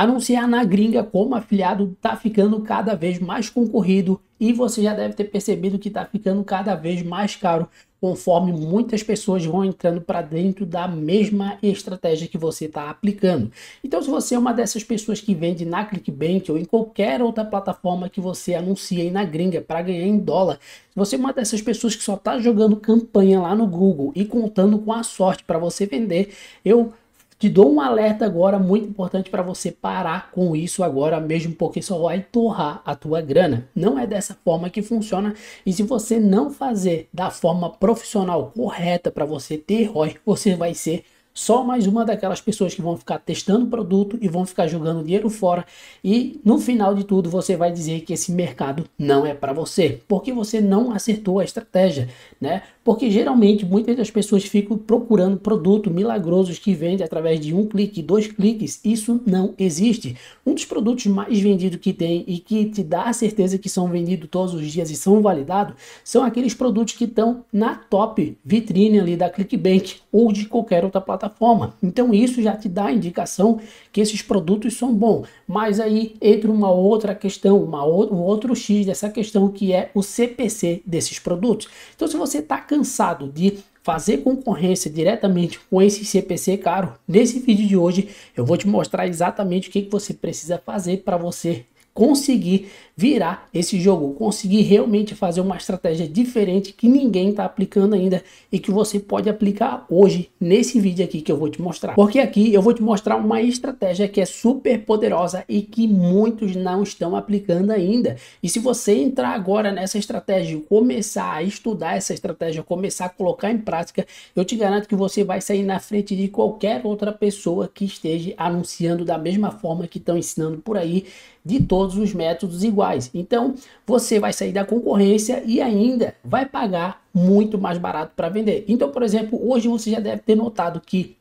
Anunciar na gringa como afiliado está ficando cada vez mais concorrido e você já deve ter percebido que está ficando cada vez mais caro, conforme muitas pessoas vão entrando para dentro da mesma estratégia que você está aplicando. Então, se você é uma dessas pessoas que vende na Clickbank ou em qualquer outra plataforma que você anuncia aí na gringa para ganhar em dólar, se você é uma dessas pessoas que só está jogando campanha lá no Google e contando com a sorte para você vender, eu te dou um alerta agora muito importante para você parar com isso agora mesmo, porque só vai torrar a tua grana. Não é dessa forma que funciona. E se você não fazer da forma profissional correta para você ter ROI, você vai ser só mais uma daquelas pessoas que vão ficar testando o produto e vão ficar jogando dinheiro fora e no final de tudo você vai dizer que esse mercado não é para você, porque você não acertou a estratégia, né? Porque geralmente muitas das pessoas ficam procurando produtos milagrosos que vendem através de um clique, dois cliques. Isso não existe. Um dos produtos mais vendidos que tem e que te dá a certeza que são vendidos todos os dias e são validados são aqueles produtos que estão na top vitrine ali da Clickbank ou de qualquer outra plataforma. Então isso já te dá a indicação que esses produtos são bons. Mas aí entra uma outra questão, uma, um outro X dessa questão que é o CPC desses produtos. Então se você está cansado de fazer concorrência diretamente com esse CPC caro, nesse vídeo de hoje eu vou te mostrar exatamente o que, que você precisa fazer para você conseguir virar esse jogo, conseguir realmente fazer uma estratégia diferente que ninguém está aplicando ainda e que você pode aplicar hoje nesse vídeo aqui que eu vou te mostrar. Porque aqui eu vou te mostrar uma estratégia que é super poderosa e que muitos não estão aplicando ainda. E se você entrar agora nessa estratégia, começar a estudar essa estratégia, começar a colocar em prática, eu te garanto que você vai sair na frente de qualquer outra pessoa que esteja anunciando da mesma forma que estão ensinando por aí, de todos os métodos iguais faz. Então você vai sair da concorrência e ainda vai pagar muito mais barato para vender. Então, por exemplo, hoje você já deve ter notado que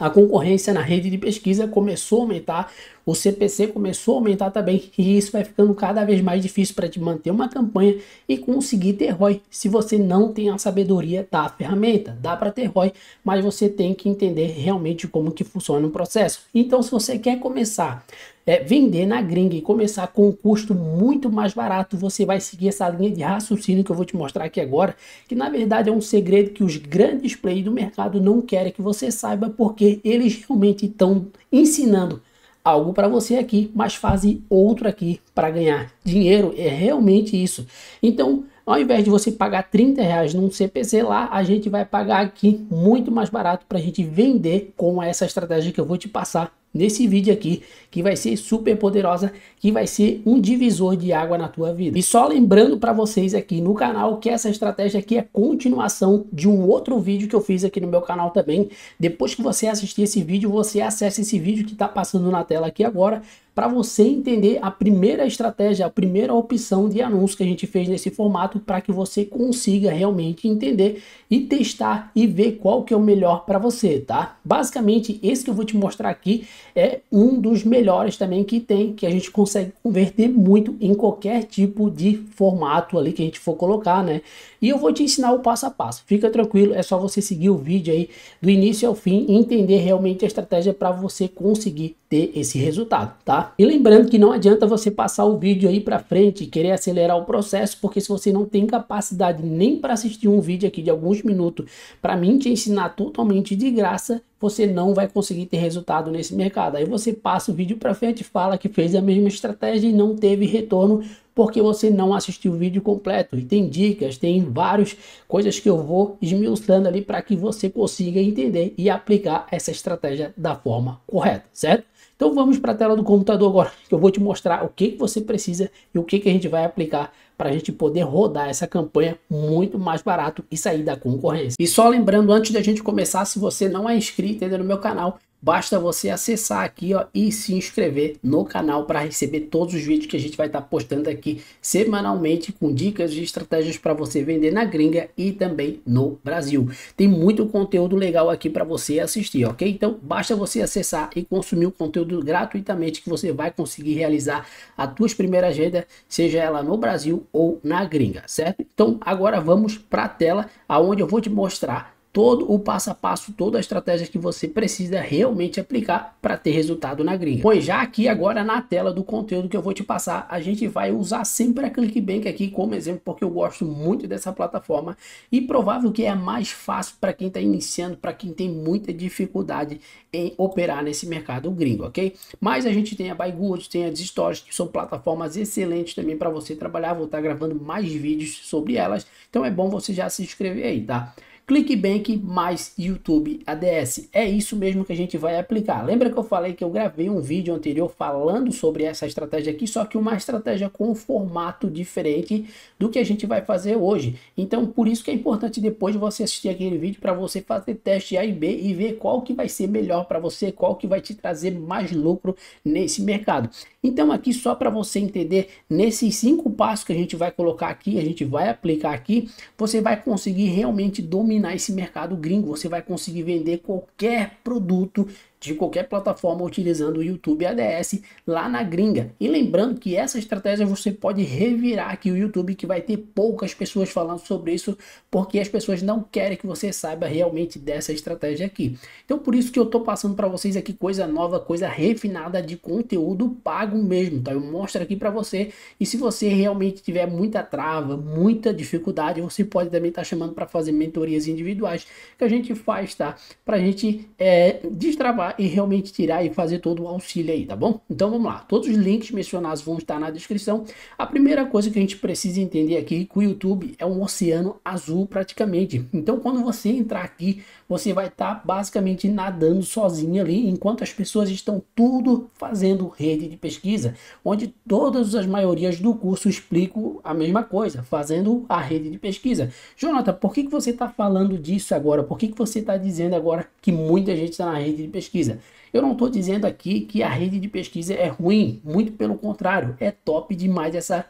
a concorrência na rede de pesquisa começou a aumentar o CPC começou a aumentar também e isso vai ficando cada vez mais difícil para te manter uma campanha e conseguir ter ROI se você não tem a sabedoria da ferramenta. Dá para ter ROI, mas você tem que entender realmente como que funciona o processo. Então, se você quer começar é, vender na gringa e começar com um custo muito mais barato, você vai seguir essa linha de raciocínio que eu vou te mostrar aqui agora, que na verdade é um segredo que os grandes players do mercado não querem que você saiba, porque eles realmente estão ensinando algo para você aqui, mas fazem outro aqui para ganhar dinheiro. É realmente isso. Então, ao invés de você pagar 30 reais num CPC lá, a gente vai pagar aqui muito mais barato para a gente vender com essa estratégia que eu vou te passar nesse vídeo aqui, que vai ser super poderosa, que vai ser um divisor de água na tua vida. E só lembrando para vocês aqui no canal que essa estratégia aqui é continuação de um outro vídeo que eu fiz aqui no meu canal também. Depois que você assistir esse vídeo, você acessa esse vídeo que está passando na tela aqui agora, para você entender a primeira estratégia, a primeira opção de anúncio que a gente fez nesse formato para que você consiga realmente entender e testar e ver qual que é o melhor para você, tá? Basicamente, esse que eu vou te mostrar aqui é um dos melhores também que tem, que a gente consegue converter muito em qualquer tipo de formato ali que a gente for colocar, né? E eu vou te ensinar o passo a passo. Fica tranquilo, é só você seguir o vídeo aí do início ao fim e entender realmente a estratégia para você conseguir ter esse resultado, tá? E lembrando que não adianta você passar o vídeo aí para frente e querer acelerar o processo, porque se você não tem capacidade nem para assistir um vídeo aqui de alguns minutos para mim te ensinar totalmente de graça, você não vai conseguir ter resultado nesse mercado. Aí você passa o vídeo para frente, fala que fez a mesma estratégia e não teve retorno porque você não assistiu o vídeo completo. E tem dicas, tem várias coisas que eu vou esmiuçando ali para que você consiga entender e aplicar essa estratégia da forma correta, certo? Então vamos para a tela do computador agora, que eu vou te mostrar o que, que você precisa e o que, que a gente vai aplicar para a gente poder rodar essa campanha muito mais barato e sair da concorrência. E só lembrando, antes da gente começar, se você não é inscrito ainda no meu canal, basta você acessar aqui ó, e se inscrever no canal para receber todos os vídeos que a gente vai estar tá postando aqui semanalmente com dicas e estratégias para você vender na gringa e também no Brasil. Tem muito conteúdo legal aqui para você assistir, ok? Então basta você acessar e consumir o conteúdo gratuitamente que você vai conseguir realizar a tua primeira vendas, seja ela no Brasil ou na gringa, certo? Então agora vamos para a tela aonde eu vou te mostrar todo o passo a passo, toda a estratégia que você precisa realmente aplicar para ter resultado na gringa. Pois já aqui agora na tela do conteúdo que eu vou te passar, a gente vai usar sempre a ClickBank aqui como exemplo, porque eu gosto muito dessa plataforma e provável que é mais fácil para quem está iniciando, para quem tem muita dificuldade em operar nesse mercado gringo, ok? Mas a gente tem a Bygoods, tem a Stories, que são plataformas excelentes também para você trabalhar, vou estar tá gravando mais vídeos sobre elas, então é bom você já se inscrever aí, tá? ClickBank mais YouTube ADS. É isso mesmo que a gente vai aplicar. Lembra que eu falei que eu gravei um vídeo anterior falando sobre essa estratégia aqui, só que uma estratégia com um formato diferente do que a gente vai fazer hoje. Então, por isso que é importante depois você assistir aquele vídeo para você fazer teste A e B e ver qual que vai ser melhor para você, qual que vai te trazer mais lucro nesse mercado. Então, aqui só para você entender, nesses cinco passos que a gente vai colocar aqui, a gente vai aplicar aqui, você vai conseguir realmente dominar dominar esse mercado gringo. Você vai conseguir vender qualquer produto de qualquer plataforma utilizando o YouTube ADS lá na gringa. E lembrando que essa estratégia você pode revirar aqui o YouTube, que vai ter poucas pessoas falando sobre isso, porque as pessoas não querem que você saiba realmente dessa estratégia aqui. Então por isso que eu estou passando para vocês aqui coisa nova, coisa refinada de conteúdo pago mesmo, tá? Eu mostro aqui para você e se você realmente tiver muita trava, muita dificuldade, você pode também estar tá chamando para fazer mentorias individuais que a gente faz, tá? Para a gente é, destravar e realmente tirar e fazer todo o auxílio aí, tá bom? Então vamos lá, todos os links mencionados vão estar na descrição. A primeira coisa que a gente precisa entender aqui é que o YouTube é um oceano azul praticamente. Então quando você entrar aqui, você vai estar tá basicamente nadando sozinho ali, enquanto as pessoas estão tudo fazendo rede de pesquisa, onde todas as maiorias do curso explicam a mesma coisa, fazendo a rede de pesquisa. Jonathan, por que, que você está falando disso agora? Por que, que você está dizendo agora que muita gente está na rede de pesquisa? pesquisa. Eu não estou dizendo aqui que a rede de pesquisa é ruim, muito pelo contrário, é top demais essa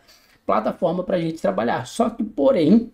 plataforma para a gente trabalhar. Só que, porém,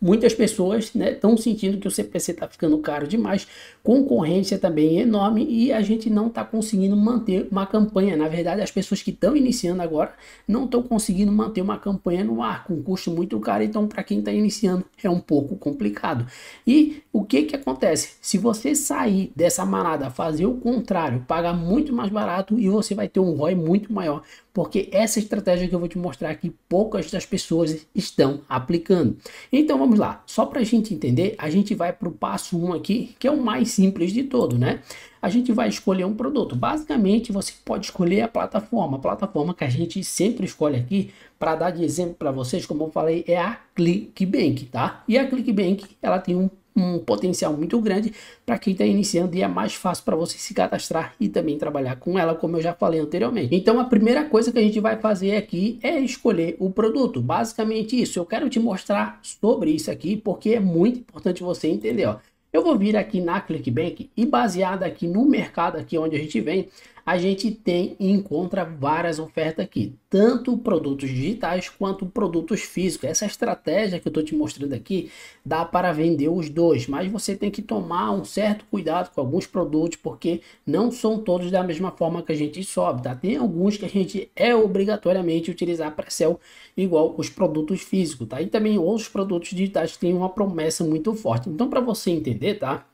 Muitas pessoas estão né, sentindo que o CPC está ficando caro demais, concorrência também é enorme e a gente não está conseguindo manter uma campanha. Na verdade, as pessoas que estão iniciando agora não estão conseguindo manter uma campanha no ar, com um custo muito caro. Então, para quem está iniciando, é um pouco complicado. E o que, que acontece? Se você sair dessa manada, fazer o contrário, pagar muito mais barato e você vai ter um ROI muito maior, porque essa estratégia que eu vou te mostrar aqui, poucas das pessoas estão aplicando. Então, então vamos lá, só para a gente entender, a gente vai para o passo 1 um aqui, que é o mais simples de todo, né? A gente vai escolher um produto. Basicamente, você pode escolher a plataforma. A plataforma que a gente sempre escolhe aqui, para dar de exemplo para vocês, como eu falei, é a ClickBank, tá? E a ClickBank, ela tem um um potencial muito grande para quem está iniciando e é mais fácil para você se cadastrar e também trabalhar com ela, como eu já falei anteriormente. Então a primeira coisa que a gente vai fazer aqui é escolher o produto, basicamente isso. Eu quero te mostrar sobre isso aqui porque é muito importante você entender, ó. Eu vou vir aqui na Clickbank e baseado aqui no mercado aqui onde a gente vem, a gente tem e encontra várias ofertas aqui, tanto produtos digitais quanto produtos físicos. Essa estratégia que eu estou te mostrando aqui dá para vender os dois, mas você tem que tomar um certo cuidado com alguns produtos, porque não são todos da mesma forma que a gente sobe, tá? Tem alguns que a gente é obrigatoriamente utilizar para sell igual os produtos físicos, tá? E também outros produtos digitais têm uma promessa muito forte. Então, para você entender, tá?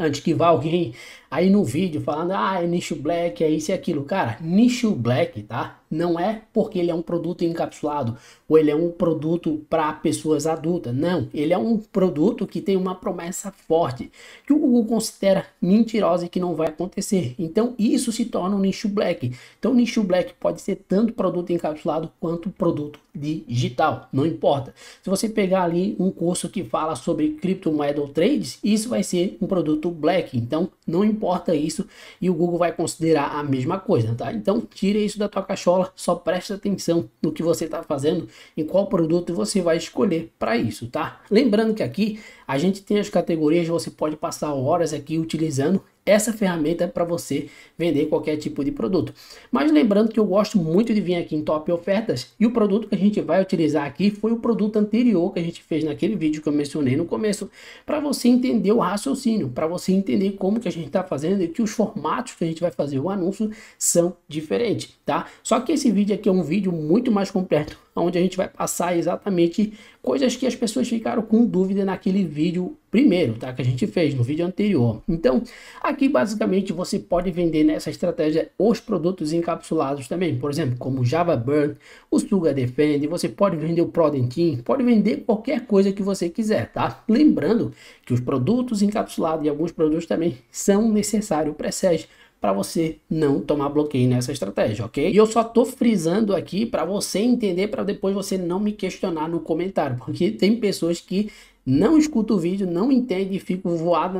antes que vá alguém aí no vídeo falando, ah, é nicho black, é isso e aquilo. Cara, nicho black, tá? Não é porque ele é um produto encapsulado ou ele é um produto para pessoas adultas. Não, ele é um produto que tem uma promessa forte que o Google considera mentirosa e que não vai acontecer. Então, isso se torna um nicho black. Então, nicho black pode ser tanto produto encapsulado quanto produto digital, não importa. Se você pegar ali um curso que fala sobre criptomoeda ou trades, isso vai ser um produto black. Então, não importa importa isso e o Google vai considerar a mesma coisa, tá? Então tira isso da tua cachola, só preste atenção no que você está fazendo e qual produto você vai escolher para isso, tá? Lembrando que aqui a gente tem as categorias, você pode passar horas aqui utilizando essa ferramenta para você vender qualquer tipo de produto. Mas lembrando que eu gosto muito de vir aqui em top ofertas e o produto que a gente vai utilizar aqui foi o produto anterior que a gente fez naquele vídeo que eu mencionei no começo, para você entender o raciocínio, para você entender como que a gente está fazendo e que os formatos que a gente vai fazer o anúncio são diferentes, tá? Só que esse vídeo aqui é um vídeo muito mais completo onde a gente vai passar exatamente coisas que as pessoas ficaram com dúvida naquele vídeo primeiro, tá? Que a gente fez no vídeo anterior. Então, aqui basicamente você pode vender nessa estratégia os produtos encapsulados também, por exemplo, como Java Burn, o Sugar Defend, você pode vender o Prodentin, pode vender qualquer coisa que você quiser, tá? Lembrando que os produtos encapsulados e alguns produtos também são necessários para SES para você não tomar bloqueio nessa estratégia, ok? E eu só tô frisando aqui para você entender, para depois você não me questionar no comentário, porque tem pessoas que não escuta o vídeo, não entende e fica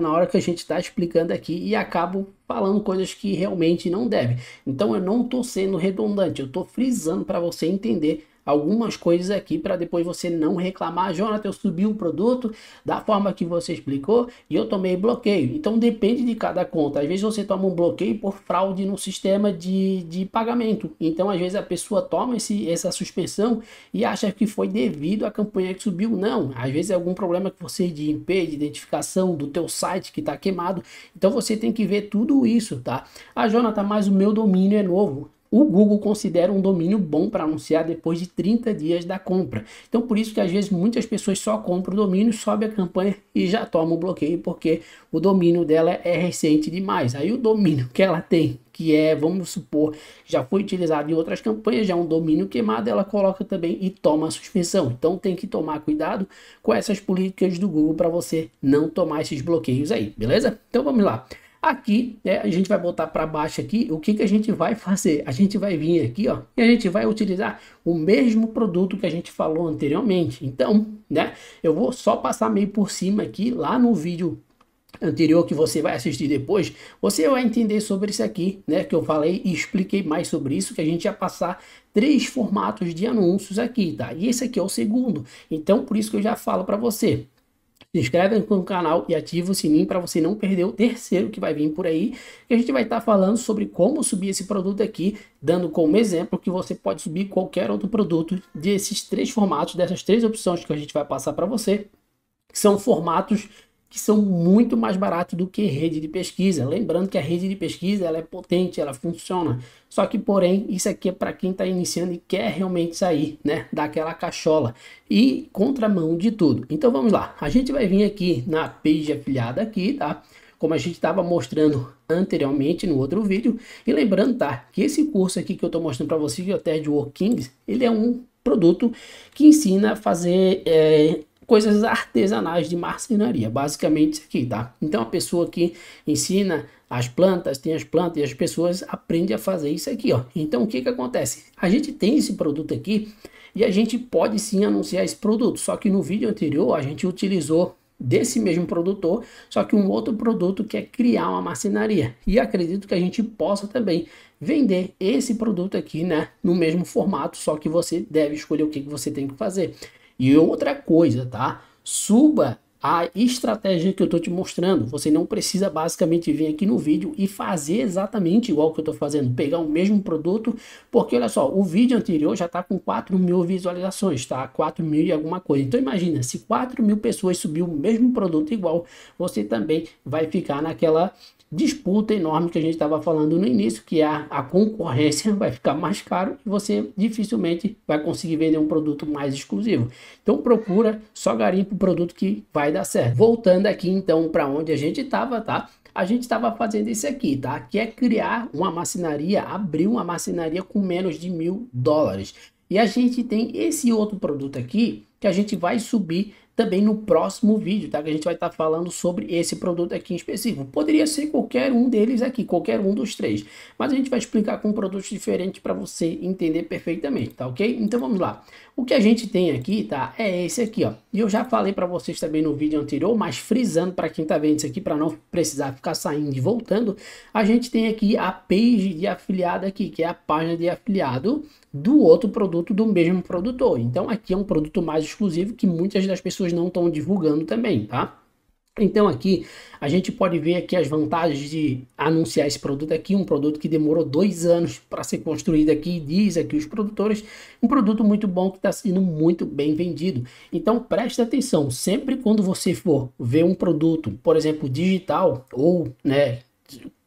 na hora que a gente está explicando aqui e acabo falando coisas que realmente não deve. Então eu não tô sendo redundante, eu tô frisando para você entender algumas coisas aqui para depois você não reclamar. Jonathan, eu subi um produto da forma que você explicou e eu tomei bloqueio. Então depende de cada conta. Às vezes você toma um bloqueio por fraude no sistema de, de pagamento. Então às vezes a pessoa toma esse, essa suspensão e acha que foi devido à campanha que subiu. Não, às vezes é algum problema que você de IP, de identificação do teu site que está queimado. Então você tem que ver tudo isso, tá? Ah, Jonathan, mas o meu domínio é novo o Google considera um domínio bom para anunciar depois de 30 dias da compra. Então, por isso que às vezes muitas pessoas só compram o domínio, sobe a campanha e já toma o bloqueio, porque o domínio dela é recente demais. Aí o domínio que ela tem, que é, vamos supor, já foi utilizado em outras campanhas, já é um domínio queimado, ela coloca também e toma a suspensão. Então tem que tomar cuidado com essas políticas do Google para você não tomar esses bloqueios aí, beleza? Então vamos lá. Aqui, né, a gente vai botar para baixo aqui, o que, que a gente vai fazer? A gente vai vir aqui, ó, e a gente vai utilizar o mesmo produto que a gente falou anteriormente. Então, né, eu vou só passar meio por cima aqui, lá no vídeo anterior que você vai assistir depois, você vai entender sobre isso aqui, né, que eu falei e expliquei mais sobre isso, que a gente ia passar três formatos de anúncios aqui, tá? E esse aqui é o segundo. Então, por isso que eu já falo para você, se inscreve no canal e ativa o sininho para você não perder o terceiro que vai vir por aí. E a gente vai estar tá falando sobre como subir esse produto aqui, dando como exemplo que você pode subir qualquer outro produto desses três formatos, dessas três opções que a gente vai passar para você, que são formatos que são muito mais baratos do que rede de pesquisa. Lembrando que a rede de pesquisa ela é potente, ela funciona. Só que, porém, isso aqui é para quem está iniciando e quer realmente sair né, daquela cachola e contramão de tudo. Então vamos lá, a gente vai vir aqui na page afiliada aqui, tá? Como a gente estava mostrando anteriormente no outro vídeo. E lembrando, tá? Que esse curso aqui que eu estou mostrando para vocês, que é o Ted Workings, ele é um produto que ensina a fazer é, coisas artesanais de marcenaria, basicamente isso aqui, tá? Então a pessoa que ensina as plantas, tem as plantas e as pessoas aprendem a fazer isso aqui, ó. Então o que que acontece? A gente tem esse produto aqui e a gente pode sim anunciar esse produto, só que no vídeo anterior a gente utilizou desse mesmo produtor, só que um outro produto que é criar uma marcenaria. E acredito que a gente possa também vender esse produto aqui, né, no mesmo formato, só que você deve escolher o que, que você tem que fazer. E outra coisa, tá? Suba a estratégia que eu estou te mostrando. Você não precisa basicamente vir aqui no vídeo e fazer exatamente igual que eu estou fazendo, pegar o mesmo produto, porque olha só, o vídeo anterior já está com 4 mil visualizações, tá? 4 mil e alguma coisa. Então imagina, se 4 mil pessoas subir o mesmo produto igual, você também vai ficar naquela disputa enorme que a gente estava falando no início, que é a, a concorrência vai ficar mais caro e você dificilmente vai conseguir vender um produto mais exclusivo. Então procura, só garimpa o produto que vai vai dar certo. Voltando aqui então para onde a gente estava, tá? a gente estava fazendo isso aqui, tá? Que é criar uma macinaria abrir uma macinaria com menos de mil dólares. E a gente tem esse outro produto aqui que a gente vai subir também no próximo vídeo, tá? Que a gente vai estar tá falando sobre esse produto aqui em específico. Poderia ser qualquer um deles aqui, qualquer um dos três, mas a gente vai explicar com um produto diferente para você entender perfeitamente, tá ok? Então vamos lá. O que a gente tem aqui, tá? É esse aqui, ó. E eu já falei para vocês também no vídeo anterior, mas frisando para quem tá vendo isso aqui, para não precisar ficar saindo e voltando, a gente tem aqui a page de afiliado aqui, que é a página de afiliado do outro produto do mesmo produtor. Então aqui é um produto mais exclusivo que muitas das pessoas não estão divulgando também, tá? Então aqui a gente pode ver aqui as vantagens de anunciar esse produto aqui, um produto que demorou dois anos para ser construído aqui, diz aqui os produtores, um produto muito bom que está sendo muito bem vendido. Então preste atenção, sempre quando você for ver um produto, por exemplo, digital ou né,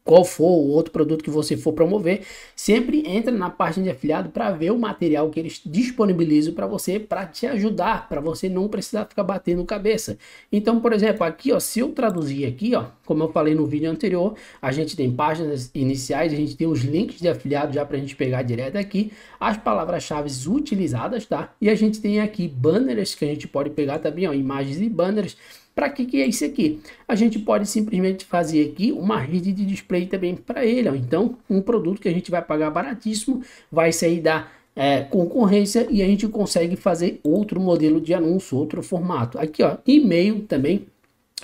qual for o outro produto que você for promover, sempre entra na página de afiliado para ver o material que eles disponibilizam para você, para te ajudar, para você não precisar ficar batendo cabeça. Então, por exemplo, aqui, ó, se eu traduzir aqui, ó, como eu falei no vídeo anterior, a gente tem páginas iniciais, a gente tem os links de afiliado já para a gente pegar direto aqui, as palavras-chave utilizadas, tá? E a gente tem aqui banners que a gente pode pegar também, ó, imagens e banners para que, que é isso aqui? A gente pode simplesmente fazer aqui uma rede de display também para ele. Ó. Então, um produto que a gente vai pagar baratíssimo, vai sair da é, concorrência e a gente consegue fazer outro modelo de anúncio, outro formato. Aqui, ó, e-mail também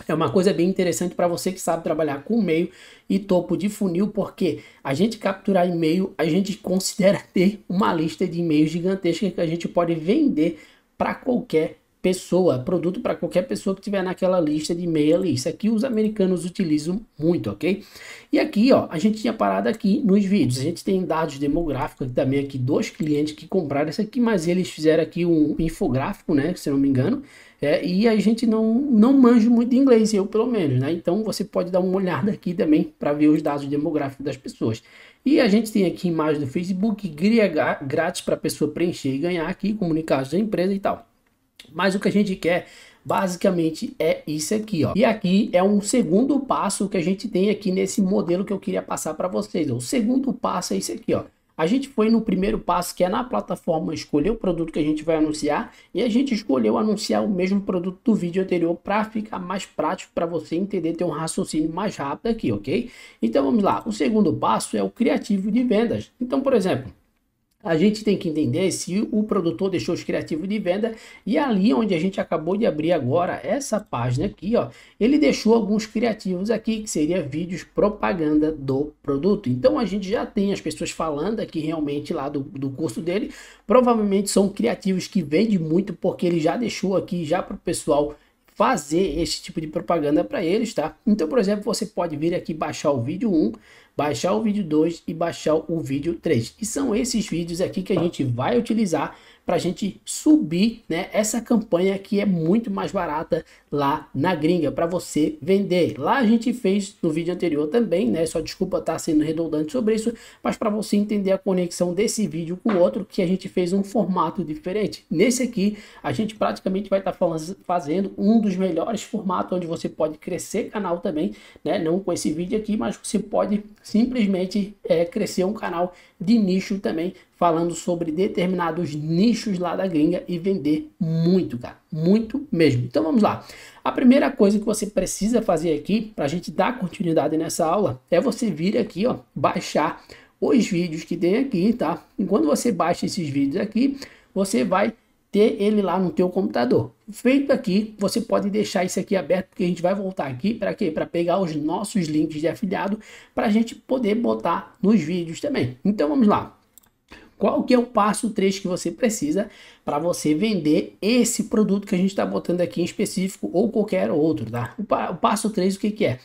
é uma coisa bem interessante para você que sabe trabalhar com e-mail e topo de funil, porque a gente capturar e-mail, a gente considera ter uma lista de e-mails gigantesca que a gente pode vender para qualquer pessoa, produto para qualquer pessoa que tiver naquela lista de meia lista, que os americanos utilizam muito, ok? E aqui, ó, a gente tinha parado aqui nos vídeos, a gente tem dados demográficos também aqui, dois clientes que compraram essa aqui, mas eles fizeram aqui um infográfico, né, se não me engano, é, e a gente não, não manja muito de inglês, eu pelo menos, né? Então você pode dar uma olhada aqui também para ver os dados demográficos das pessoas. E a gente tem aqui imagem do Facebook, grátis para a pessoa preencher e ganhar aqui, comunicados da empresa e tal. Mas o que a gente quer basicamente é isso aqui, ó. E aqui é um segundo passo que a gente tem aqui nesse modelo que eu queria passar para vocês. O segundo passo é isso aqui, ó. A gente foi no primeiro passo, que é na plataforma escolher o produto que a gente vai anunciar, e a gente escolheu anunciar o mesmo produto do vídeo anterior para ficar mais prático para você entender, ter um raciocínio mais rápido aqui, ok? Então vamos lá. O segundo passo é o criativo de vendas. Então, por exemplo, a gente tem que entender se o produtor deixou os criativos de venda e é ali onde a gente acabou de abrir agora essa página aqui, ó, ele deixou alguns criativos aqui que seria vídeos propaganda do produto. Então a gente já tem as pessoas falando aqui realmente lá do, do curso dele, provavelmente são criativos que vendem muito porque ele já deixou aqui já para o pessoal fazer esse tipo de propaganda para eles, tá? Então, por exemplo, você pode vir aqui baixar o vídeo 1, baixar o vídeo 2 e baixar o vídeo 3. E são esses vídeos aqui que a tá. gente vai utilizar para a gente subir né, essa campanha que é muito mais barata lá na gringa para você vender. Lá a gente fez no vídeo anterior também, né? Só desculpa estar tá sendo redundante sobre isso, mas para você entender a conexão desse vídeo com o outro, que a gente fez um formato diferente. Nesse aqui, a gente praticamente vai estar tá fazendo um dos melhores formatos onde você pode crescer canal também, né? Não com esse vídeo aqui, mas você pode simplesmente é, crescer um canal de nicho também falando sobre determinados nichos lá da gringa e vender muito, cara. Muito mesmo. Então vamos lá. A primeira coisa que você precisa fazer aqui para a gente dar continuidade nessa aula é você vir aqui, ó, baixar os vídeos que tem aqui, tá? E quando você baixa esses vídeos aqui, você vai ter ele lá no teu computador. Feito aqui, você pode deixar isso aqui aberto porque a gente vai voltar aqui para quê? Para pegar os nossos links de afiliado para a gente poder botar nos vídeos também. Então vamos lá. Qual que é o passo 3 que você precisa para você vender esse produto que a gente está botando aqui em específico ou qualquer outro, tá? O, pa o passo 3 o que, que é?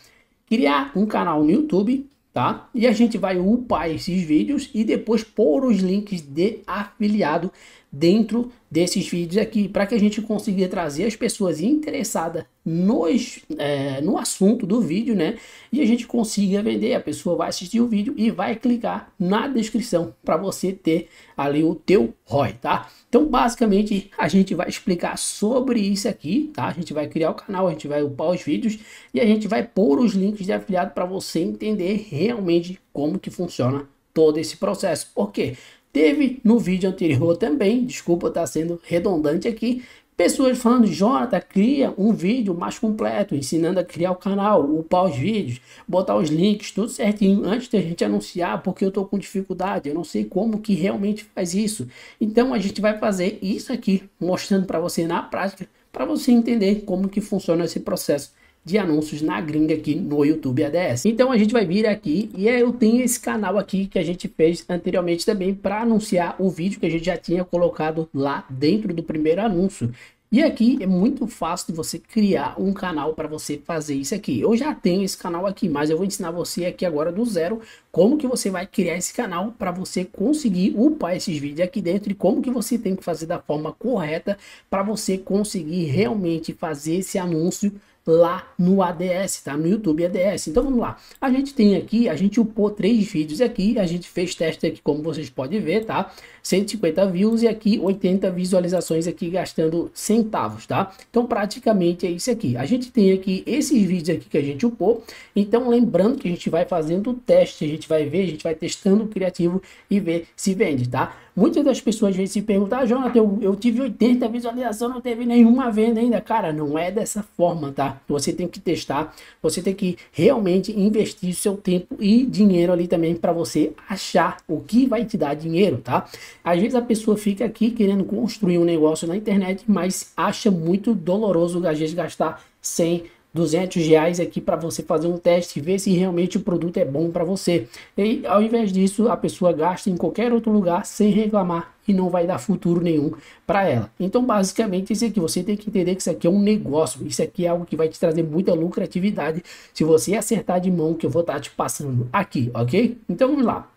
Criar um canal no YouTube, tá? E a gente vai upar esses vídeos e depois pôr os links de afiliado dentro desses vídeos aqui, para que a gente consiga trazer as pessoas interessadas nos, é, no assunto do vídeo, né? E a gente consiga vender. A pessoa vai assistir o vídeo e vai clicar na descrição para você ter ali o teu ROI, tá? Então, basicamente, a gente vai explicar sobre isso aqui, tá? A gente vai criar o canal, a gente vai upar os vídeos e a gente vai pôr os links de afiliado para você entender realmente como que funciona todo esse processo. Por quê? Teve no vídeo anterior também, desculpa estar tá sendo redundante aqui, pessoas falando, Jonathan, cria um vídeo mais completo, ensinando a criar o canal, upar os vídeos, botar os links, tudo certinho, antes da gente anunciar, porque eu estou com dificuldade, eu não sei como que realmente faz isso. Então a gente vai fazer isso aqui, mostrando para você na prática, para você entender como que funciona esse processo de anúncios na gringa aqui no YouTube ADS. Então a gente vai vir aqui e é, eu tenho esse canal aqui que a gente fez anteriormente também para anunciar o vídeo que a gente já tinha colocado lá dentro do primeiro anúncio. E aqui é muito fácil de você criar um canal para você fazer isso aqui. Eu já tenho esse canal aqui, mas eu vou ensinar você aqui agora do zero como que você vai criar esse canal para você conseguir upar esses vídeos aqui dentro e como que você tem que fazer da forma correta para você conseguir realmente fazer esse anúncio lá no ADS, tá? No YouTube ADS. Então vamos lá. A gente tem aqui, a gente upou três vídeos aqui, a gente fez teste aqui, como vocês podem ver, tá? 150 views e aqui 80 visualizações aqui gastando centavos, tá? Então praticamente é isso aqui. A gente tem aqui esses vídeos aqui que a gente upou. Então lembrando que a gente vai fazendo teste, a gente vai ver, a gente vai testando o criativo e ver se vende, tá? Muitas das pessoas vem se perguntar, ah, Jonathan, eu, eu tive 80 visualizações, não teve nenhuma venda ainda. Cara, não é dessa forma, tá? Você tem que testar, você tem que realmente investir seu tempo e dinheiro ali também para você achar o que vai te dar dinheiro, tá? Às vezes a pessoa fica aqui querendo construir um negócio na internet, mas acha muito doloroso às vezes gastar 100 200 reais aqui para você fazer um teste e ver se realmente o produto é bom para você. E ao invés disso, a pessoa gasta em qualquer outro lugar sem reclamar e não vai dar futuro nenhum para ela. Então, basicamente, isso aqui você tem que entender que isso aqui é um negócio, isso aqui é algo que vai te trazer muita lucratividade se você acertar de mão que eu vou estar tá te passando aqui, ok? Então vamos lá.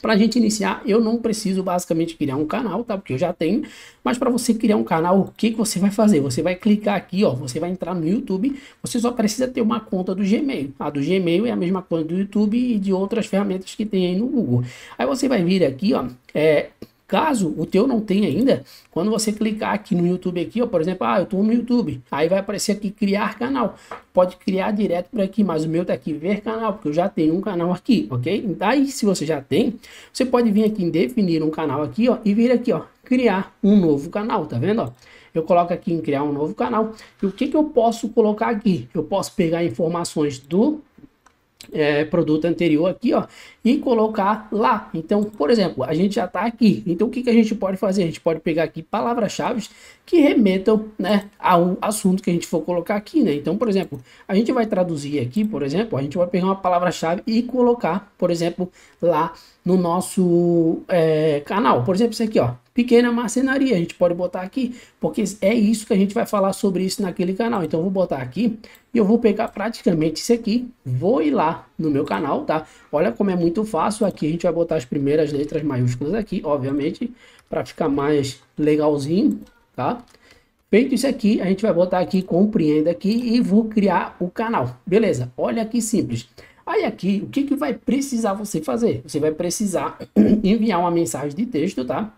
Para a gente iniciar, eu não preciso basicamente criar um canal, tá? Porque eu já tenho. Mas para você criar um canal, o que, que você vai fazer? Você vai clicar aqui, ó. Você vai entrar no YouTube. Você só precisa ter uma conta do Gmail. A ah, do Gmail é a mesma conta do YouTube e de outras ferramentas que tem aí no Google. Aí você vai vir aqui, ó. É, Caso o teu não tenha ainda, quando você clicar aqui no YouTube aqui, ó, por exemplo, ah, eu tô no YouTube, aí vai aparecer aqui criar canal. Pode criar direto por aqui, mas o meu tá aqui ver canal, porque eu já tenho um canal aqui, ok? Daí, se você já tem, você pode vir aqui em definir um canal aqui, ó, e vir aqui, ó, criar um novo canal, tá vendo? Ó? Eu coloco aqui em criar um novo canal. E o que que eu posso colocar aqui? Eu posso pegar informações do é, produto anterior aqui, ó, e colocar lá. Então, por exemplo, a gente já está aqui. Então, o que, que a gente pode fazer? A gente pode pegar aqui palavras-chave que remetam né, a um assunto que a gente for colocar aqui. Né? Então, por exemplo, a gente vai traduzir aqui, por exemplo, a gente vai pegar uma palavra-chave e colocar, por exemplo, lá no nosso é, canal. Por exemplo, isso aqui, ó, pequena marcenaria, a gente pode botar aqui, porque é isso que a gente vai falar sobre isso naquele canal. Então, eu vou botar aqui e eu vou pegar praticamente isso aqui, vou ir lá no meu canal, tá? Olha como é muito fácil, aqui a gente vai botar as primeiras letras maiúsculas aqui, obviamente, para ficar mais legalzinho tá? Feito isso aqui, a gente vai botar aqui, compreenda aqui e vou criar o canal. Beleza, olha que simples. Aí aqui, o que, que vai precisar você fazer? Você vai precisar enviar uma mensagem de texto, tá?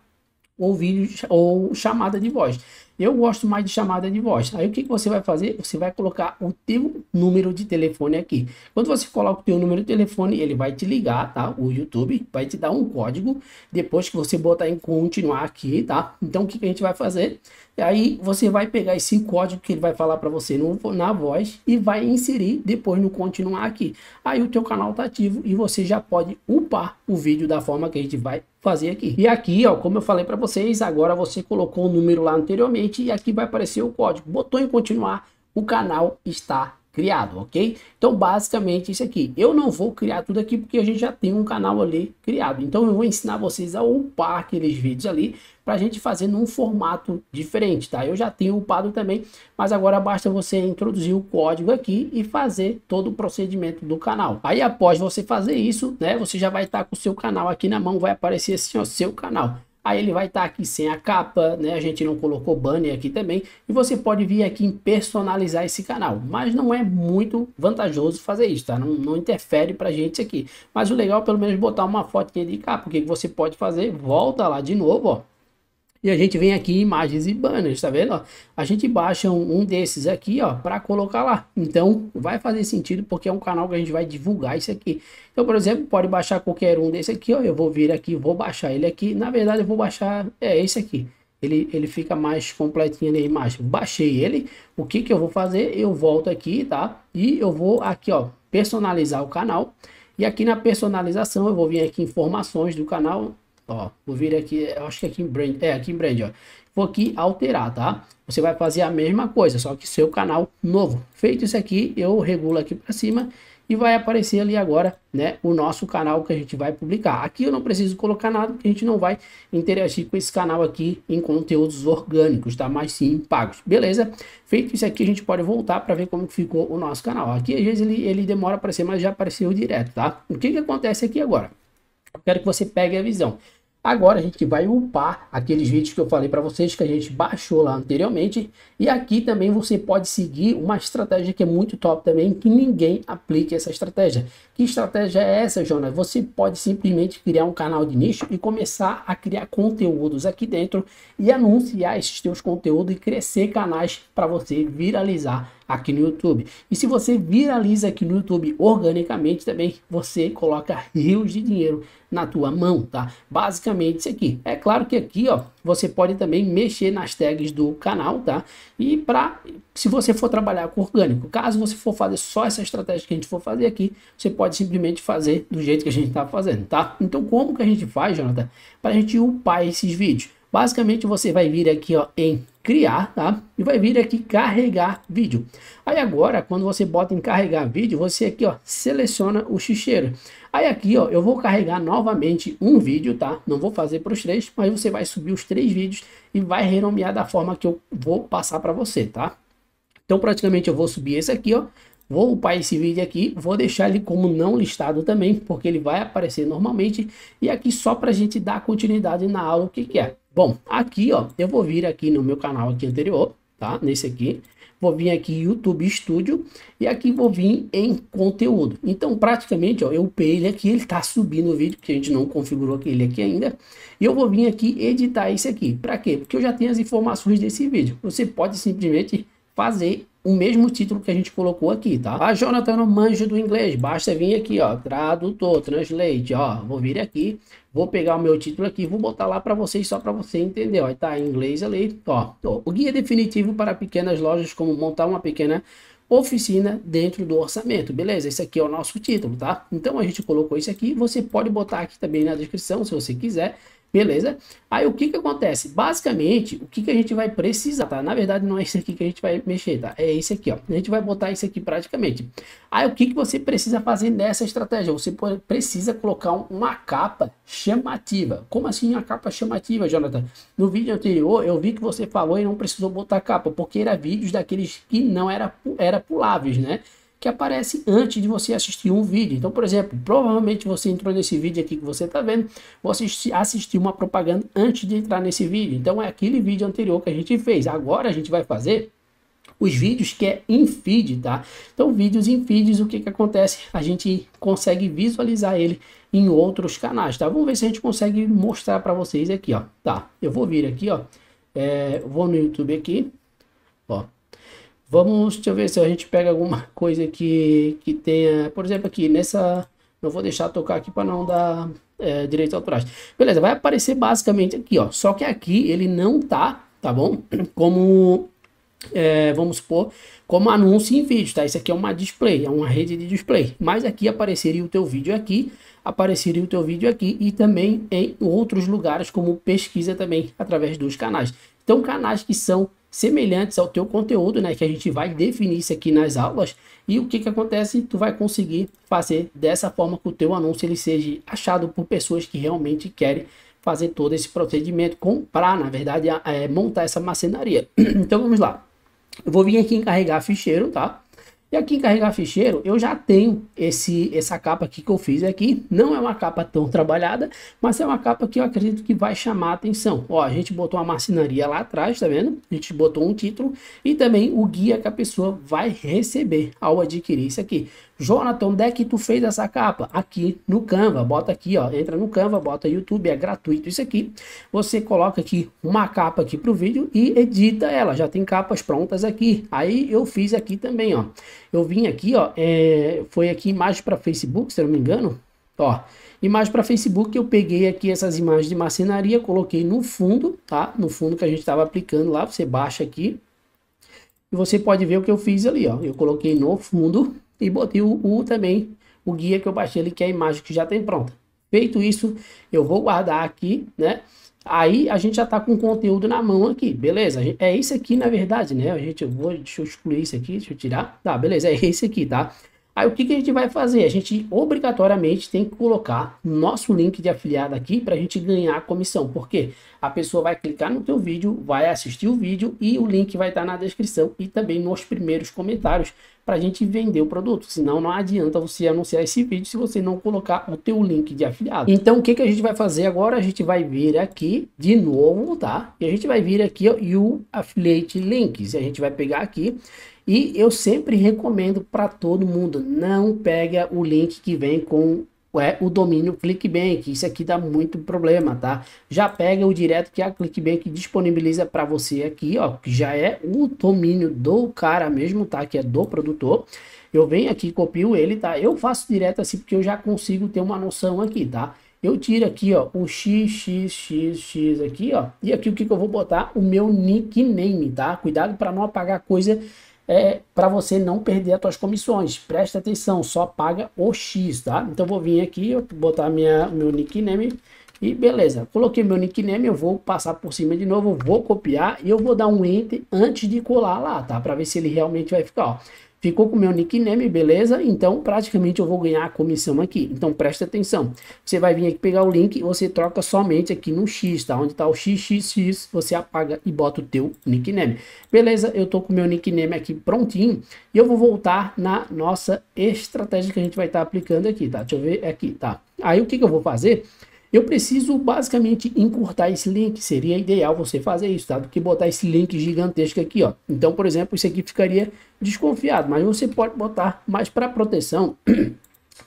Ou vídeo ou chamada de voz. Eu gosto mais de chamada de voz. Aí o que, que você vai fazer? Você vai colocar o teu número de telefone aqui. Quando você coloca o teu número de telefone, ele vai te ligar, tá? O YouTube vai te dar um código depois que você botar em continuar aqui, tá? Então o que a gente vai fazer? E aí você vai pegar esse código que ele vai falar para você no, na voz e vai inserir depois no continuar aqui. Aí o teu canal tá ativo e você já pode upar o vídeo da forma que a gente vai fazer aqui. E aqui, ó, como eu falei para vocês, agora você colocou o número lá anteriormente e aqui vai aparecer o código. Botou em continuar, o canal está criado, ok? Então, basicamente isso aqui. Eu não vou criar tudo aqui porque a gente já tem um canal ali criado. Então, eu vou ensinar vocês a upar aqueles vídeos ali para a gente fazer num formato diferente, tá? Eu já tenho o padrão também, mas agora basta você introduzir o código aqui e fazer todo o procedimento do canal. Aí após você fazer isso, né, você já vai estar tá com o seu canal aqui na mão, vai aparecer assim, ó, seu canal aí ele vai estar tá aqui sem a capa, né? A gente não colocou banner aqui também. E você pode vir aqui em personalizar esse canal, mas não é muito vantajoso fazer isso, tá? Não, não interfere pra gente aqui. Mas o legal é pelo menos botar uma aqui de cá, porque você pode fazer, volta lá de novo, ó e a gente vem aqui em imagens e banners, tá vendo? A gente baixa um, desses aqui, ó, para colocar lá. Então, vai fazer sentido porque é um canal que a gente vai divulgar isso aqui. Então, por exemplo, pode baixar qualquer um desse aqui, ó. Eu vou vir aqui, vou baixar ele aqui. Na verdade, eu vou baixar é esse aqui. Ele, ele fica mais completinho a imagem. Baixei ele. O que que eu vou fazer? Eu volto aqui, tá? E eu vou aqui, ó, personalizar o canal. E aqui na personalização eu vou vir aqui informações do canal Ó, vou vir aqui, acho que aqui é em Brand, é aqui em Brand, ó. Vou aqui alterar, tá? Você vai fazer a mesma coisa, só que seu canal novo. Feito isso aqui, eu regulo aqui para cima e vai aparecer ali agora, né, o nosso canal que a gente vai publicar. Aqui eu não preciso colocar nada, porque a gente não vai interagir com esse canal aqui em conteúdos orgânicos, tá? Mas sim pagos. Beleza? Feito isso aqui, a gente pode voltar para ver como ficou o nosso canal. Aqui às vezes ele, ele demora para aparecer, mas já apareceu direto, tá? O que que acontece aqui agora? Eu quero que você pegue a visão. Agora a gente vai upar aqueles vídeos que eu falei para vocês que a gente baixou lá anteriormente. E aqui também você pode seguir uma estratégia que é muito top também, que ninguém aplique essa estratégia. Que estratégia é essa, Jonas? Você pode simplesmente criar um canal de nicho e começar a criar conteúdos aqui dentro e anunciar esses teus conteúdos e crescer canais para você viralizar aqui no YouTube. E se você viraliza aqui no YouTube organicamente também, você coloca rios de dinheiro na tua mão, tá? Basicamente isso aqui. É claro que aqui, ó, você pode também mexer nas tags do canal, tá? E para se você for trabalhar com orgânico, caso você for fazer só essa estratégia que a gente for fazer aqui, você pode simplesmente fazer do jeito que a gente está fazendo, tá? Então como que a gente faz, Jonathan? Para a gente upar esses vídeos? Basicamente, você vai vir aqui ó, em criar, tá? E vai vir aqui carregar vídeo. Aí agora, quando você bota em carregar vídeo, você aqui, ó, seleciona o xixeiro. Aí aqui, ó, eu vou carregar novamente um vídeo, tá? Não vou fazer para os três, mas você vai subir os três vídeos e vai renomear da forma que eu vou passar para você, tá? Então, praticamente, eu vou subir esse aqui, ó. Vou upar esse vídeo aqui, vou deixar ele como não listado também, porque ele vai aparecer normalmente. E aqui só para a gente dar continuidade na aula, o que, que é? Bom, aqui, ó, eu vou vir aqui no meu canal aqui anterior, tá? Nesse aqui. Vou vir aqui YouTube Studio e aqui vou vir em conteúdo. Então, praticamente, ó, eu upei ele aqui, ele tá subindo o vídeo, porque a gente não configurou ele aqui ainda. E eu vou vir aqui editar esse aqui. Para quê? Porque eu já tenho as informações desse vídeo. Você pode simplesmente fazer o mesmo título que a gente colocou aqui, tá? A ah, Jonathan, não manjo do inglês. Basta vir aqui, ó, tradutor, translate, ó. Vou vir aqui, Vou pegar o meu título aqui, vou botar lá para vocês só para você entender. Ó, está em inglês a é Ó, ó, então, o guia definitivo para pequenas lojas como montar uma pequena oficina dentro do orçamento, beleza? Esse aqui é o nosso título, tá? Então a gente colocou isso aqui, você pode botar aqui também na descrição se você quiser, Beleza? Aí o que que acontece? Basicamente, o que que a gente vai precisar, tá? Na verdade, não é esse aqui que a gente vai mexer, tá? É esse aqui, ó. A gente vai botar isso aqui praticamente. Aí o que que você precisa fazer nessa estratégia? Você precisa colocar uma capa chamativa. Como assim a capa chamativa, Jonathan? No vídeo anterior, eu vi que você falou e não precisou botar capa, porque era vídeos daqueles que não era, era puláveis, né? que aparece antes de você assistir um vídeo. Então, por exemplo, provavelmente você entrou nesse vídeo aqui que você está vendo, você assistiu uma propaganda antes de entrar nesse vídeo. Então, é aquele vídeo anterior que a gente fez. Agora a gente vai fazer os vídeos que é em feed, tá? Então, vídeos em feeds, o que que acontece? A gente consegue visualizar ele em outros canais, tá? Vamos ver se a gente consegue mostrar para vocês aqui, ó. Tá, eu vou vir aqui, ó. É, vou no YouTube aqui, ó. Vamos, deixa eu ver se a gente pega alguma coisa que, que tenha, por exemplo, aqui nessa, não vou deixar tocar aqui para não dar é, direito autorais. Beleza, vai aparecer basicamente aqui, ó, só que aqui ele não tá, tá bom? Como, é, vamos supor, como anúncio em vídeo, tá? Isso aqui é uma display, é uma rede de display, mas aqui apareceria o teu vídeo aqui, apareceria o teu vídeo aqui e também em outros lugares como pesquisa também através dos canais. Então, canais que são semelhantes ao teu conteúdo, né? Que a gente vai definir isso aqui nas aulas. E o que, que acontece? Tu vai conseguir fazer dessa forma que o teu anúncio ele seja achado por pessoas que realmente querem fazer todo esse procedimento, comprar, na verdade, é, montar essa macenaria. então vamos lá. Eu vou vir aqui carregar ficheiro, tá? E aqui em carregar ficheiro, eu já tenho esse, essa capa aqui que eu fiz aqui. É não é uma capa tão trabalhada, mas é uma capa que eu acredito que vai chamar a atenção. Ó, a gente botou uma marcenaria lá atrás, tá vendo? A gente botou um título e também o guia que a pessoa vai receber ao adquirir isso aqui. Jonathan, onde é que tu fez essa capa? Aqui no Canva, bota aqui, ó, entra no Canva, bota YouTube, é gratuito isso aqui. Você coloca aqui uma capa aqui para o vídeo e edita ela, já tem capas prontas aqui. Aí eu fiz aqui também, ó. Eu vim aqui, ó, é, foi aqui mais para Facebook, se eu não me engano, ó. Imagem para Facebook, eu peguei aqui essas imagens de marcenaria, coloquei no fundo, tá? No fundo que a gente estava aplicando lá, você baixa aqui. E você pode ver o que eu fiz ali, ó. Eu coloquei no fundo, e botei o, o também, o guia que eu baixei ali, que é a imagem que já tem pronta. Feito isso, eu vou guardar aqui, né? Aí a gente já tá com conteúdo na mão aqui, beleza? É isso aqui, na verdade, né? A gente, eu vou, deixa eu excluir isso aqui, deixa eu tirar. Tá, beleza, é esse aqui, tá? Aí o que, que a gente vai fazer? A gente obrigatoriamente tem que colocar nosso link de afiliado aqui para a gente ganhar a comissão, porque a pessoa vai clicar no teu vídeo, vai assistir o vídeo e o link vai estar tá na descrição e também nos primeiros comentários para a gente vender o produto. Senão não adianta você anunciar esse vídeo se você não colocar o teu link de afiliado. Então o que, que a gente vai fazer agora? A gente vai vir aqui de novo, tá? E a gente vai vir aqui ó, e o Affiliate Links. E a gente vai pegar aqui e eu sempre recomendo para todo mundo, não pega o link que vem com é, o domínio ClickBank. Isso aqui dá muito problema, tá? Já pega o direto que a ClickBank disponibiliza para você aqui, ó, que já é o domínio do cara mesmo, tá? Que é do produtor. Eu venho aqui, copio ele, tá? Eu faço direto assim porque eu já consigo ter uma noção aqui, tá? Eu tiro aqui, ó, o xxxx aqui, ó. E aqui o que, que eu vou botar? O meu nickname, tá? Cuidado para não apagar coisa é para você não perder as suas comissões. Presta atenção, só paga o X, tá? Então vou vir aqui, eu botar minha meu nickname e beleza. Coloquei meu nickname, eu vou passar por cima de novo, vou copiar e eu vou dar um enter antes de colar lá, tá? Para ver se ele realmente vai ficar, ó. Ficou com meu nickname, beleza? Então, praticamente eu vou ganhar a comissão aqui. Então, presta atenção. Você vai vir aqui pegar o link, você troca somente aqui no X, tá? Onde tá o XXX, você apaga e bota o teu nickname. Beleza? Eu tô com meu nickname aqui prontinho. E eu vou voltar na nossa estratégia que a gente vai estar tá aplicando aqui, tá? Deixa eu ver aqui, tá? Aí, o que, que eu vou fazer? Eu preciso basicamente encurtar esse link. Seria ideal você fazer isso, tá? Do que botar esse link gigantesco aqui, ó. Então, por exemplo, isso aqui ficaria desconfiado, mas você pode botar mais para proteção.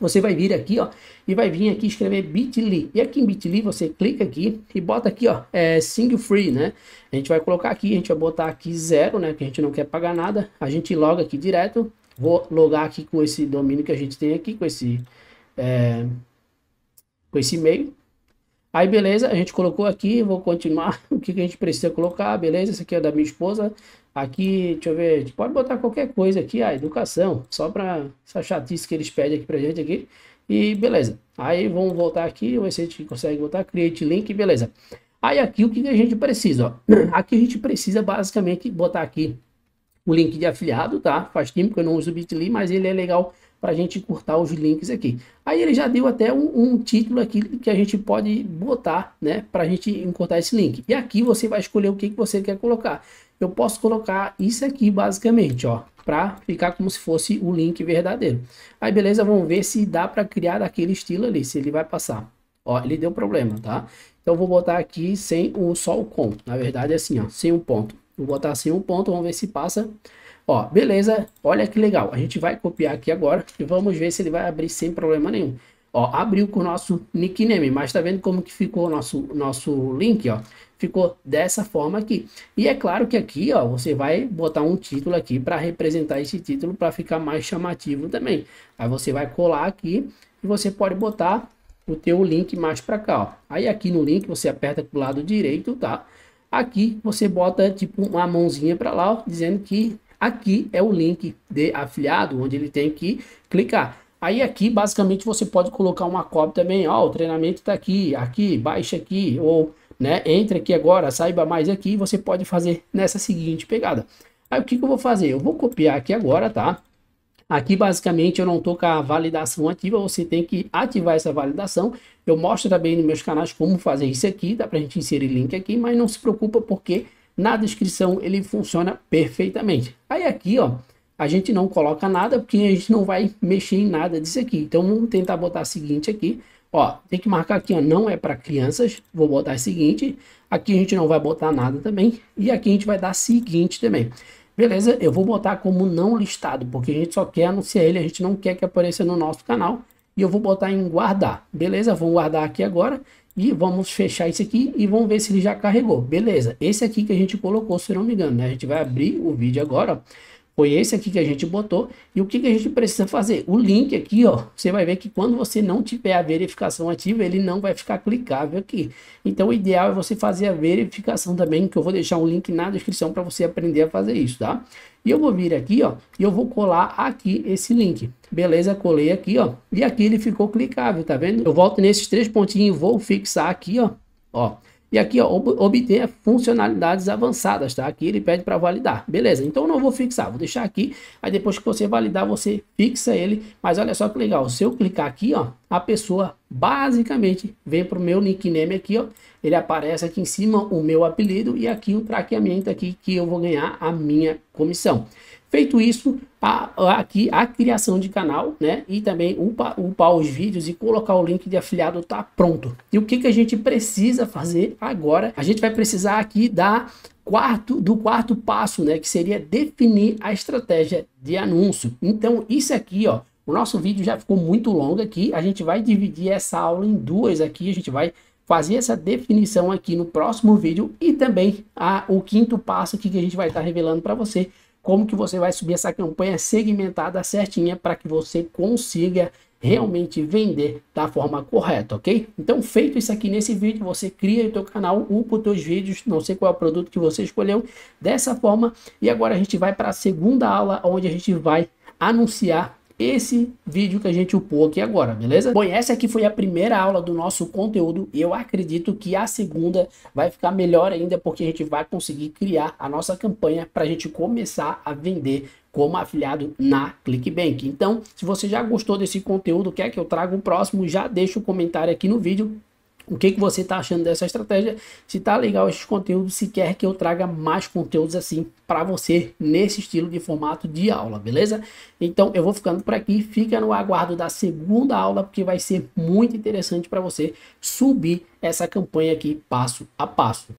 Você vai vir aqui, ó, e vai vir aqui escrever bit.ly. E aqui em bit.ly você clica aqui e bota aqui, ó, é single free, né? A gente vai colocar aqui, a gente vai botar aqui zero, né? Que a gente não quer pagar nada. A gente loga aqui direto. Vou logar aqui com esse domínio que a gente tem aqui, com esse, é, com esse e-mail. Aí beleza, a gente colocou aqui, vou continuar o que, que a gente precisa colocar, beleza? Isso aqui é da minha esposa. Aqui, deixa eu ver, a gente pode botar qualquer coisa aqui, a ah, educação, só para essa chatice que eles pedem aqui pra gente aqui. E beleza. Aí vamos voltar aqui, ver se a gente consegue botar create link, beleza. Aí aqui o que, que a gente precisa, ó. Aqui a gente precisa basicamente botar aqui o link de afiliado, tá? Faz tempo que eu não uso o Bitly, mas ele é legal para a gente cortar os links aqui. Aí ele já deu até um, um título aqui que a gente pode botar, né, para a gente encurtar esse link. E aqui você vai escolher o que, que você quer colocar. Eu posso colocar isso aqui basicamente, ó, para ficar como se fosse o link verdadeiro. Aí beleza, vamos ver se dá para criar daquele estilo ali, se ele vai passar. Ó, ele deu problema, tá? Então vou botar aqui sem o só o com. Na verdade é assim, ó, sem o um ponto. Vou botar assim um ponto, vamos ver se passa. Ó, beleza, olha que legal. A gente vai copiar aqui agora e vamos ver se ele vai abrir sem problema nenhum. Ó, abriu com o nosso nickname, mas tá vendo como que ficou o nosso, nosso link, ó? Ficou dessa forma aqui. E é claro que aqui, ó, você vai botar um título aqui para representar esse título para ficar mais chamativo também. Aí você vai colar aqui e você pode botar o teu link mais para cá, ó. Aí aqui no link você aperta pro lado direito, tá? Aqui você bota tipo uma mãozinha para lá, ó, dizendo que aqui é o link de afiliado, onde ele tem que clicar. Aí aqui basicamente você pode colocar uma cópia também, ó, o treinamento está aqui, aqui, baixa aqui, ou né, entre aqui agora, saiba mais aqui, você pode fazer nessa seguinte pegada. Aí o que, que eu vou fazer? Eu vou copiar aqui agora, tá? Aqui, basicamente, eu não estou com a validação ativa, você tem que ativar essa validação. Eu mostro também nos meus canais como fazer isso aqui, dá para a gente inserir link aqui, mas não se preocupa porque na descrição ele funciona perfeitamente. Aí aqui, ó, a gente não coloca nada porque a gente não vai mexer em nada disso aqui. Então, vamos tentar botar o seguinte aqui. Ó, tem que marcar aqui, ó, não é para crianças. Vou botar o seguinte. Aqui a gente não vai botar nada também. E aqui a gente vai dar seguinte também. Beleza, eu vou botar como não listado, porque a gente só quer anunciar ele, a gente não quer que apareça no nosso canal. E eu vou botar em guardar. Beleza, vou guardar aqui agora e vamos fechar isso aqui e vamos ver se ele já carregou. Beleza, esse aqui que a gente colocou, se não me engano, né? A gente vai abrir o vídeo agora, ó. Foi esse aqui que a gente botou. E o que, que a gente precisa fazer? O link aqui, ó. Você vai ver que quando você não tiver a verificação ativa, ele não vai ficar clicável aqui. Então, o ideal é você fazer a verificação também, que eu vou deixar um link na descrição para você aprender a fazer isso, tá? E eu vou vir aqui, ó, e eu vou colar aqui esse link. Beleza, colei aqui, ó. E aqui ele ficou clicável, tá vendo? Eu volto nesses três pontinhos, vou fixar aqui, ó. Ó, e aqui, ó, obtenha funcionalidades avançadas, tá? Aqui ele pede para validar. Beleza, então eu não vou fixar, vou deixar aqui. Aí depois que você validar, você fixa ele. Mas olha só que legal, se eu clicar aqui, ó, a pessoa basicamente vem para o meu nickname aqui, ó. Ele aparece aqui em cima o meu apelido e aqui o traqueamento aqui que eu vou ganhar a minha comissão. Feito isso, a, aqui a criação de canal, né? E também upar, upar os vídeos e colocar o link de afiliado tá pronto. E o que, que a gente precisa fazer agora? A gente vai precisar aqui da quarto do quarto passo, né? Que seria definir a estratégia de anúncio. Então isso aqui, ó, o nosso vídeo já ficou muito longo aqui. A gente vai dividir essa aula em duas aqui. A gente vai fazer essa definição aqui no próximo vídeo e também a, o quinto passo que a gente vai estar tá revelando para você como que você vai subir essa campanha segmentada certinha para que você consiga realmente vender da forma correta, ok? Então, feito isso aqui nesse vídeo, você cria o teu canal, upa os teus vídeos, não sei qual é o produto que você escolheu, dessa forma. E agora a gente vai para a segunda aula, onde a gente vai anunciar esse vídeo que a gente upou aqui agora, beleza? Bom, essa aqui foi a primeira aula do nosso conteúdo. Eu acredito que a segunda vai ficar melhor ainda, porque a gente vai conseguir criar a nossa campanha para a gente começar a vender como afiliado na ClickBank. Então, se você já gostou desse conteúdo, quer que eu traga o um próximo, já deixa o um comentário aqui no vídeo o que, que você está achando dessa estratégia? Se tá legal esses conteúdos, se quer que eu traga mais conteúdos assim para você nesse estilo de formato de aula, beleza? Então eu vou ficando por aqui, fica no aguardo da segunda aula porque vai ser muito interessante para você subir essa campanha aqui passo a passo.